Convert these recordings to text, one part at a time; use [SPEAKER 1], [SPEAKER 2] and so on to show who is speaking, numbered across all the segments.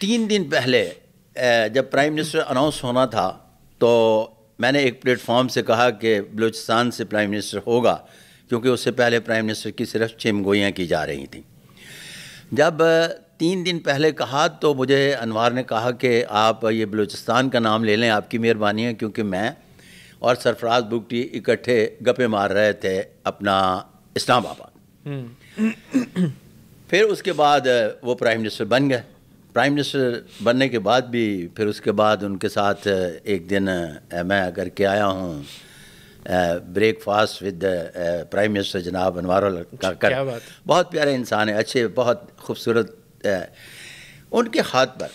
[SPEAKER 1] तीन दिन पहले जब प्राइम मिनिस्टर अनाउंस होना था तो मैंने एक प्लेटफॉर्म से कहा कि बलूचिस्तान से प्राइम मिनिस्टर होगा क्योंकि उससे पहले प्राइम मिनिस्टर की सिर्फ चिमगोइयाँ की जा रही थी जब तीन दिन पहले कहा तो मुझे अनवार ने कहा कि आप ये बलूचिस्तान का नाम ले लें आपकी मेहरबानी है क्योंकि मैं और सरफराज बुगटी इकट्ठे गप्पे मार रहे थे अपना इस्लामाबाद
[SPEAKER 2] हम्म।
[SPEAKER 1] फिर उसके बाद वो प्राइम मिनिस्टर बन गए प्राइम मिनिस्टर बनने के बाद भी फिर उसके बाद उनके साथ एक दिन मैं करके आया हूँ ब्रेकफास्ट विद प्राइम मिनिस्टर जनाब अनवर अच्छा, का बहुत प्यारे इंसान है अच्छे बहुत खूबसूरत उनके हाथ पर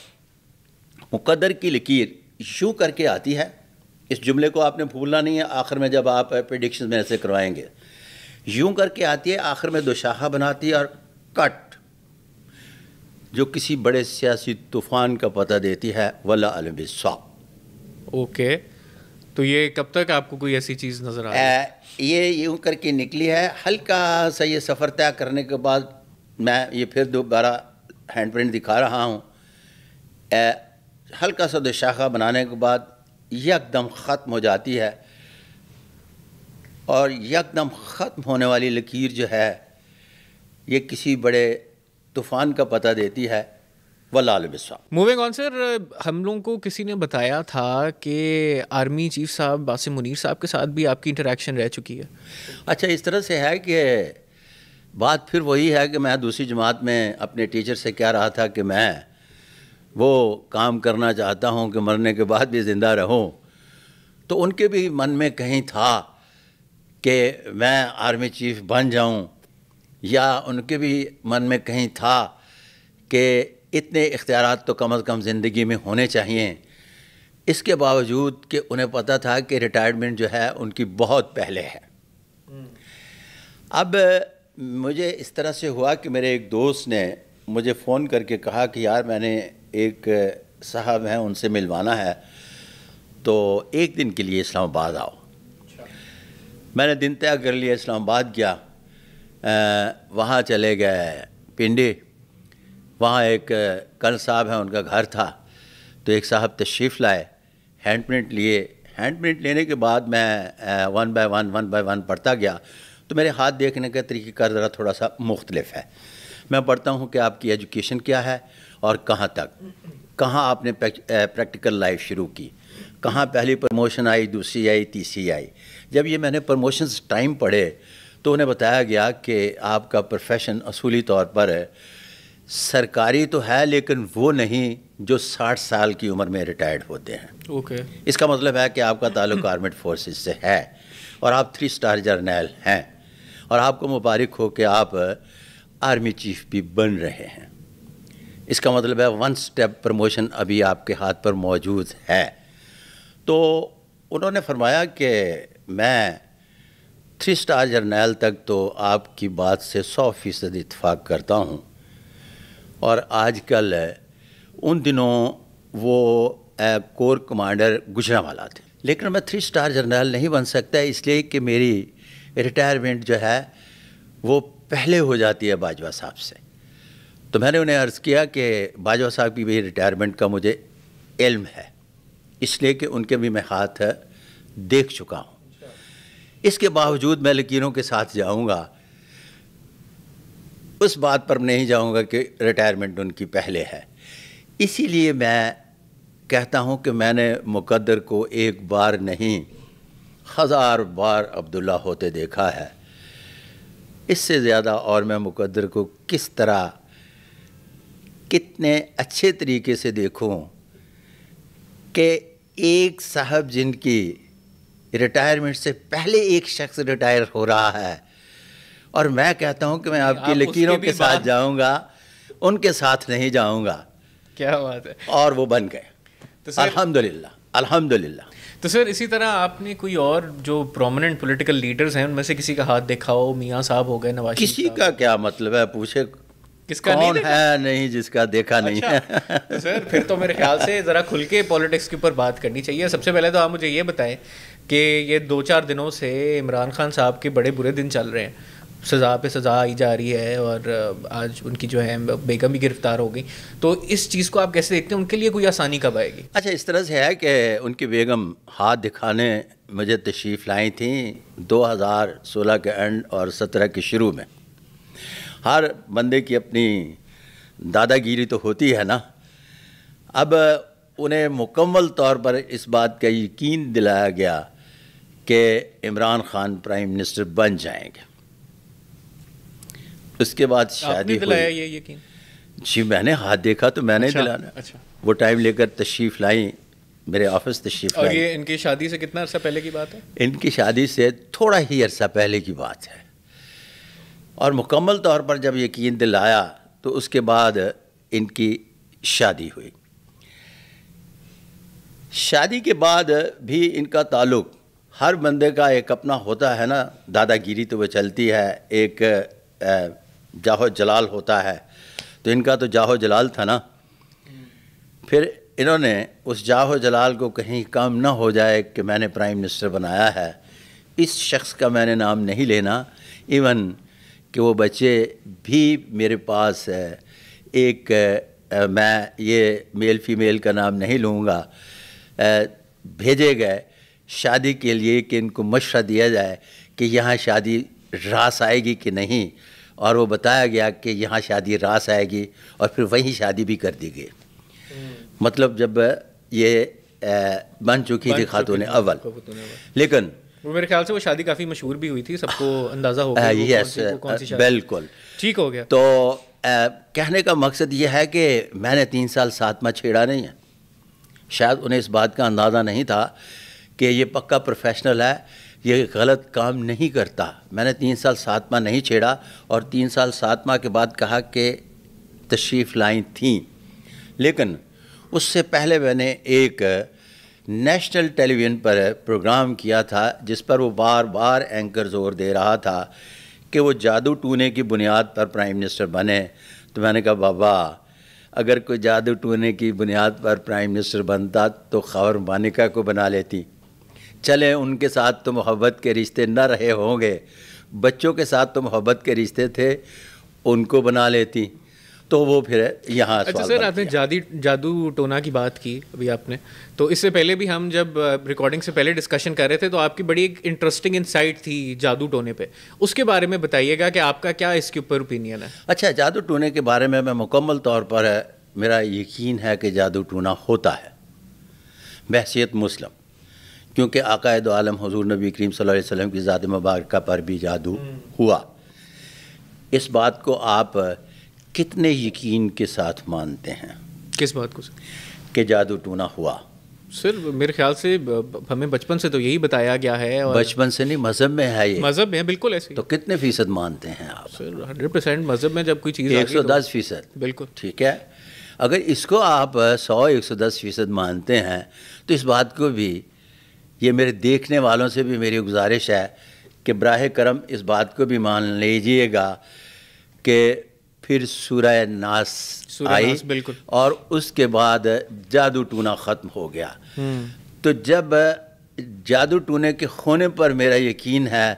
[SPEAKER 1] मुकदर की लकीर शू करके आती है इस जुमले को आपने भूलना नहीं है आखिर में जब आप प्रडिक्शन में ऐसे करवाएंगे यूं करके आती है आखिर में दोशाहा बनाती है और कट जो किसी बड़े सियासी तूफान का पता देती है वला अलम
[SPEAKER 2] ओके तो ये कब तक आपको कोई ऐसी चीज़ नज़र आ
[SPEAKER 1] रही ये यूँ करके निकली है हल्का सा ये सफ़र तय करने के बाद मैं ये फिर दोबारा हैंड प्रिंट दिखा रहा हूँ हल्का सा दशाखा बनाने के बाद यकदम ख़त्म हो जाती है और यकदम ख़त्म होने वाली लकीर जो है ये किसी बड़े तूफान का पता देती है वल्लाल
[SPEAKER 2] मूविंग ऑन सर हम लोगों को किसी ने बताया था कि आर्मी चीफ साहब बासिम मुनीर साहब के साथ भी आपकी इंटरेक्शन रह चुकी है
[SPEAKER 1] अच्छा इस तरह से है कि बात फिर वही है कि मैं दूसरी जमात में अपने टीचर से कह रहा था कि मैं वो काम करना चाहता हूँ कि मरने के बाद भी ज़िंदा रहूँ तो उनके भी मन में कहीं था कि मैं आर्मी चीफ बन जाऊँ या उनके भी मन में कहीं था कि इतने इख्तियार तो कम अज़ कम ज़िंदगी में होने चाहिए इसके बावजूद कि उन्हें पता था कि रिटायरमेंट जो है उनकी बहुत पहले है हम्म। अब मुझे इस तरह से हुआ कि मेरे एक दोस्त ने मुझे फ़ोन करके कहा कि यार मैंने एक साहब हैं उनसे मिलवाना है तो एक दिन के लिए इस्लामाबाद आओ अच्छा। मैंने दिन तय कर लिया इस्लामाबाद गया वहाँ चले गए पिंडी वहाँ एक कल साहब हैं उनका घर था तो एक साहब तशरीफ़ लाए हैंड प्रिंट लिए हैंड प्रिंट लेने के बाद मैं one by one one by one पढ़ता गया तो मेरे हाथ देखने का तरीक़ेकार ज़रा थोड़ा सा मुख्तलफ है मैं पढ़ता हूँ कि आपकी एजुकेशन क्या है और कहाँ तक कहाँ आपने प्रैक्टिकल लाइफ शुरू की कहाँ पहली प्रमोशन आई दूसरी आई तीसरी आई जब ये मैंने प्रमोशंस टाइम पढ़े तो उन्हें बताया गया कि आपका प्रोफेशन असूली तौर पर है सरकारी तो है लेकिन वो नहीं जो 60 साल की उम्र में रिटायर्ड होते हैं ओके okay. इसका मतलब है कि आपका ताल्लुक आर्मेड फोर्सेस से है और आप थ्री स्टार जर्नैल हैं और आपको मुबारक हो कि आप आर्मी चीफ भी बन रहे हैं इसका मतलब है वन स्टेप प्रमोशन अभी आपके हाथ पर मौजूद है तो उन्होंने फरमाया कि मैं थ्री स्टार जर्नैल तक तो आपकी बात से सौ फीसद इतफाक़ करता हूँ और आजकल उन दिनों वो कोर कमांडर गुजरा वाला थे लेकिन मैं थ्री स्टार जर्नैल नहीं बन सकता इसलिए कि मेरी रिटायरमेंट जो है वो पहले हो जाती है बाजवा साहब से तो मैंने उन्हें अर्ज़ किया कि बाजवा साहब की भी रिटायरमेंट का मुझे इल्म है इसलिए कि उनके भी मैं हाथ देख चुका हूँ इसके बावजूद मैं लकीरों के साथ जाऊंगा उस बात पर नहीं जाऊंगा कि रिटायरमेंट उनकी पहले है इसीलिए मैं कहता हूं कि मैंने मुकद्दर को एक बार नहीं हज़ार बार अब्दुल्ला होते देखा है इससे ज़्यादा और मैं मुकद्दर को किस तरह कितने अच्छे तरीके से देखूं कि एक साहब जिनकी रिटायरमेंट से पहले एक शख्स रिटायर हो रहा है और मैं कहता हूं कि मैं आपकी आप लकीरों के साथ जाऊंगा उनके साथ नहीं जाऊंगा क्या बात है और वो बन गए तो अल्हम्दुलिल्लाह अल्हम्दुलिल्लाह तो सर इसी
[SPEAKER 2] तरह आपने कोई और जो प्रोमिनेंट पॉलिटिकल लीडर्स हैं उनमें से किसी का हाथ देखा हो मियाँ साहब हो गए
[SPEAKER 1] नवाज किसी का क्या मतलब है पूछे किसका कौन नहीं है नहीं जिसका देखा अच्छा, नहीं है तो सर
[SPEAKER 2] फिर तो मेरे ख्याल से ज़रा खुल के पॉलिटिक्स के ऊपर बात
[SPEAKER 1] करनी चाहिए सबसे पहले तो आप मुझे ये बताएं
[SPEAKER 2] कि ये दो चार दिनों से इमरान खान साहब के बड़े बुरे दिन चल रहे हैं सज़ा पे सज़ा आई जा रही है और आज उनकी जो है बेगम भी गिरफ्तार हो गई तो इस चीज़ को आप कैसे देखते हैं उनके लिए कोई आसानी कब आएगी
[SPEAKER 1] अच्छा इस तरह से है कि उनकी बेगम हाथ दिखाने मुझे तशरीफ़ लाई थी 2016 के एंड और 17 के शुरू में हर बंदे की अपनी दादागिरी तो होती है ना अब उन्हें मुकम्मल तौर पर इस बात का यकीन दिलाया गया कि इमरान खान प्राइम मिनिस्टर बन जाएंगे उसके बाद शादी ये यकीन जी मैंने हाथ देखा तो मैंने अच्छा, दिलाना अच्छा वो टाइम लेकर तशरीफ लाई मेरे ऑफिस तशरीफ और ये
[SPEAKER 2] इनकी शादी से कितना अरसा पहले की बात है
[SPEAKER 1] इनकी शादी से थोड़ा ही अरसा पहले की बात है और मुकम्मल तौर पर जब यकीन दिलाया तो उसके बाद इनकी शादी हुई शादी के बाद भी इनका ताल्लुक़ हर बंदे का एक अपना होता है ना दादागिरी तो वह चलती है एक जाहो जलाल होता है तो इनका तो जाहो जलाल था ना फिर इन्होंने उस जाहो जलाल को कहीं कम ना हो जाए कि मैंने प्राइम मिनिस्टर बनाया है इस शख्स का मैंने नाम नहीं लेना इवन कि वो बच्चे भी मेरे पास एक मैं ये मेल फीमेल का नाम नहीं लूँगा भेजे गए शादी के लिए कि इनको मशरा दिया जाए कि यहाँ शादी रास आएगी कि नहीं और वो बताया गया कि यहाँ शादी रास आएगी और फिर वहीं शादी भी कर दी गई हम्म। मतलब जब ये बन चुकी थी खातून अव्वल लेकिन
[SPEAKER 2] वो मेरे ख्याल से वो शादी काफ़ी मशहूर भी हुई थी सबको अंदाज़ा हो गया यस हाँ, बिल्कुल
[SPEAKER 1] ठीक हो गया तो आ, कहने का मकसद ये है कि मैंने तीन साल सातवा छेड़ा नहीं है शायद उन्हें इस बात का अंदाज़ा नहीं था कि ये पक्का प्रोफेशनल है ये गलत काम नहीं करता मैंने तीन साल सात माह नहीं छेड़ा और तीन साल सात माह के बाद कहा कि तशरीफ़ लाई थी लेकिन उससे पहले मैंने एक नेशनल टेलीविज़न पर प्रोग्राम किया था जिस पर वो बार बार एंकर जोर दे रहा था कि वो जादू टूने की बुनियाद पर प्राइम मिनिस्टर बने तो मैंने कहा बाबा अगर कोई जादू टूने की बुनियाद पर प्राइम मिनिस्टर बनता तो खबर मानिका को बना लेती चले उनके साथ तो मोहब्बत के रिश्ते न रहे होंगे बच्चों के साथ तो मोहब्बत के रिश्ते थे उनको बना लेती तो वो फिर यहाँ अच्छा सर
[SPEAKER 2] आपने जादी जादू टोना की बात की अभी आपने तो इससे पहले भी हम जब रिकॉर्डिंग से पहले डिस्कशन कर रहे थे तो आपकी बड़ी एक इंटरेस्टिंग इंसाइट थी जादू टोने पे उसके बारे में बताइएगा कि आपका क्या इसके ऊपर ओपिनियन है
[SPEAKER 1] अच्छा जादू टोने के बारे में मैं मुकम्मल तौर पर मेरा यकीन है कि जादू टोना होता है बहसीत मुस्लिम क्योंकि अकायद आलम हजूर नबी करीम सल्लम वसल्लम की ज़ात मुबारक पर भी जादू हम्म। हुआ इस बात को आप कितने यकीन के साथ मानते हैं किस बात को कि जादू टूना हुआ
[SPEAKER 2] सर मेरे ख्याल से हमें बचपन से तो यही बताया गया है और बचपन
[SPEAKER 1] से नहीं मज़हब में है ये मज़हब में बिल्कुल ऐसे तो कितने फ़ीसद मानते हैं आप सर हंड्रेड परसेंट मज़हब में जब कोई चीज़ तो- एक सौ दस फ़ीसद बिल्कुल ठीक है अगर इसको आप सौ एक सौ दस फ़ीसद मानते हैं तो इस बात को भी ये मेरे देखने वालों से भी मेरी गुजारिश है कि ब्राह करम इस बात को भी मान लीजिएगा कि फिर सूर्य नास आई बिल्कुल और उसके बाद जादू टूना ख़त्म हो गया हम्म। तो जब जादू टूने के होने पर मेरा यकीन है